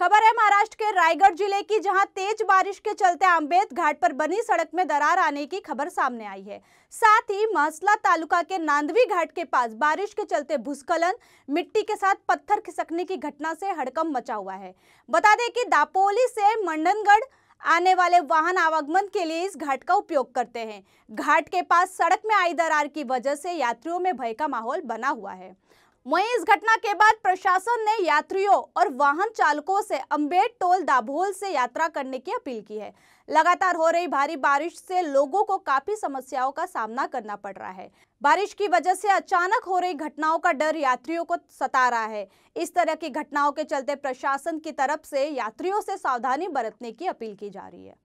खबर है महाराष्ट्र के रायगढ़ जिले की जहां तेज बारिश के चलते आम्बेद घाट पर बनी सड़क में दरार आने की खबर सामने आई है साथ ही महसला तालुका के नांदवी घाट के पास बारिश के चलते भूस्खलन मिट्टी के साथ पत्थर खिसकने की घटना से हड़कम मचा हुआ है बता दें कि दापोली से मंडनगढ़ आने वाले वाहन आवागमन के लिए इस घाट का उपयोग करते हैं घाट के पास सड़क में आई दरार की वजह से यात्रियों में भय का माहौल बना हुआ है वहीं इस घटना के बाद प्रशासन ने यात्रियों और वाहन चालकों से अम्बेड टोल दाभोल से यात्रा करने की अपील की है लगातार हो रही भारी बारिश से लोगों को काफी समस्याओं का सामना करना पड़ रहा है बारिश की वजह से अचानक हो रही घटनाओं का डर यात्रियों को सता रहा है इस तरह की घटनाओं के चलते प्रशासन की तरफ से यात्रियों से सावधानी बरतने की अपील की जा रही है